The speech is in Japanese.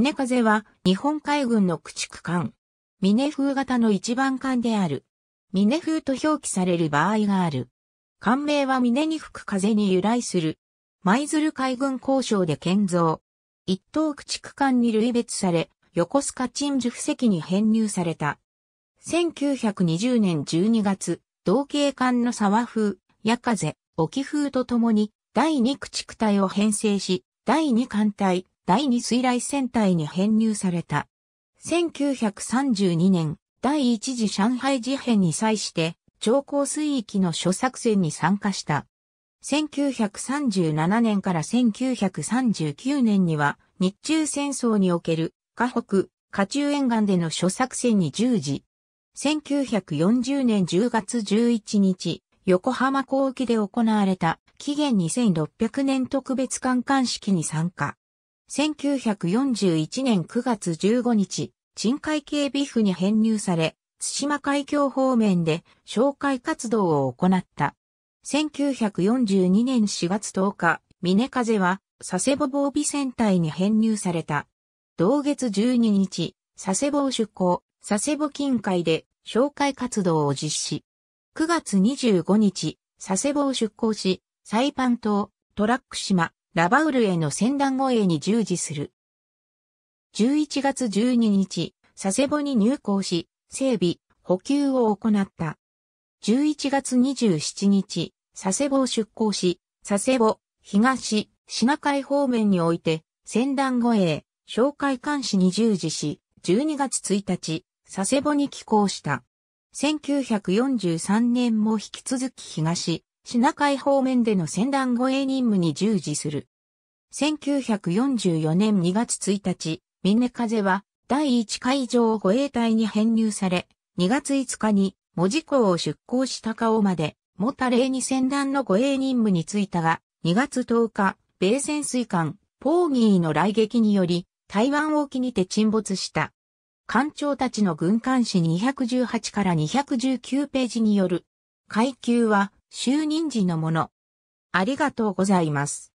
峰風は日本海軍の駆逐艦。峰風型の一番艦である。峰風と表記される場合がある。艦名は峰に吹く風に由来する。舞鶴海軍交渉で建造。一等駆逐艦に類別され、横須賀鎮守布石に編入された。1920年12月、同型艦の沢風、夜風、沖風とともに、第二駆逐隊を編成し、第二艦隊、第二水雷戦隊に編入された。1932年、第一次上海事変に際して、長江水域の諸作戦に参加した。1937年から1939年には、日中戦争における、河北、河中沿岸での諸作戦に従事。1940年10月11日、横浜港沖で行われた、紀元2600年特別観艦式に参加。1941年9月15日、鎮海警備府に編入され、津島海峡方面で紹介活動を行った。1942年4月10日、峰風は佐世保防備船隊に編入された。同月12日、佐世保を出港、佐世保近海で紹介活動を実施。9月25日、佐世保を出港し、サイパン島、トラック島、ラバウルへの戦団護衛に従事する。11月12日、佐世保に入港し、整備、補給を行った。11月27日、佐世保を出港し、佐世保、東、品海方面において、戦団護衛、哨戒監視に従事し、12月1日、佐世保に寄港した。1943年も引き続き東、シナ海方面での船団護衛任務に従事する。1944年2月1日、ミネ風は第1海上護衛隊に編入され、2月5日に文字港を出港した顔まで、モタレに船団の護衛任務に就いたが、2月10日、米潜水艦、ポーギーの来撃により、台湾沖にて沈没した。艦長たちの軍艦誌218から219ページによる、階級は就任時のもの。ありがとうございます。